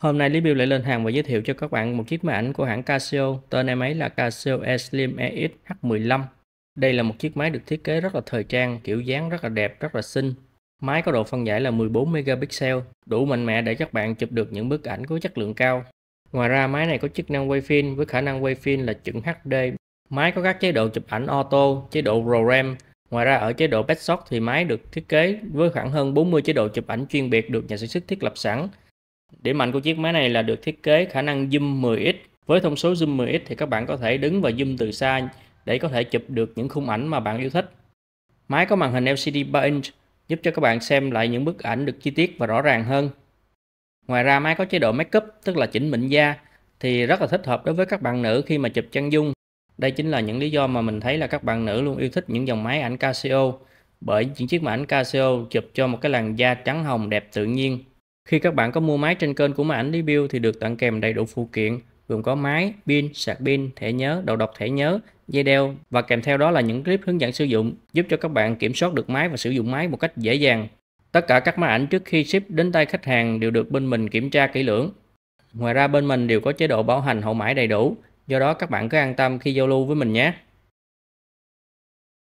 Hôm nay Lý Biêu lại lên hàng và giới thiệu cho các bạn một chiếc máy ảnh của hãng Casio. Tên em ấy là Casio Slim EX H15. Đây là một chiếc máy được thiết kế rất là thời trang, kiểu dáng rất là đẹp, rất là xinh. Máy có độ phân giải là 14 megapixel, đủ mạnh mẽ để các bạn chụp được những bức ảnh có chất lượng cao. Ngoài ra máy này có chức năng quay phim với khả năng quay phim là chuẩn HD. Máy có các chế độ chụp ảnh auto, chế độ ProRAM. Ngoài ra ở chế độ Best Shot thì máy được thiết kế với khoảng hơn 40 chế độ chụp ảnh chuyên biệt được nhà sản xuất thiết lập sẵn Điểm mạnh của chiếc máy này là được thiết kế khả năng zoom 10x. Với thông số zoom 10x thì các bạn có thể đứng và zoom từ xa để có thể chụp được những khung ảnh mà bạn yêu thích. Máy có màn hình LCD 3 inch giúp cho các bạn xem lại những bức ảnh được chi tiết và rõ ràng hơn. Ngoài ra máy có chế độ make up tức là chỉnh mịn da thì rất là thích hợp đối với các bạn nữ khi mà chụp chân dung. Đây chính là những lý do mà mình thấy là các bạn nữ luôn yêu thích những dòng máy ảnh Casio bởi những chiếc máy ảnh Casio chụp cho một cái làn da trắng hồng đẹp tự nhiên khi các bạn có mua máy trên kênh của Máy ảnh Review thì được tặng kèm đầy đủ phụ kiện gồm có máy, pin, sạc pin, thẻ nhớ, đầu đọc thẻ nhớ, dây đeo và kèm theo đó là những clip hướng dẫn sử dụng giúp cho các bạn kiểm soát được máy và sử dụng máy một cách dễ dàng. Tất cả các máy ảnh trước khi ship đến tay khách hàng đều được bên mình kiểm tra kỹ lưỡng. Ngoài ra bên mình đều có chế độ bảo hành hậu mãi đầy đủ, do đó các bạn cứ an tâm khi giao lưu với mình nhé.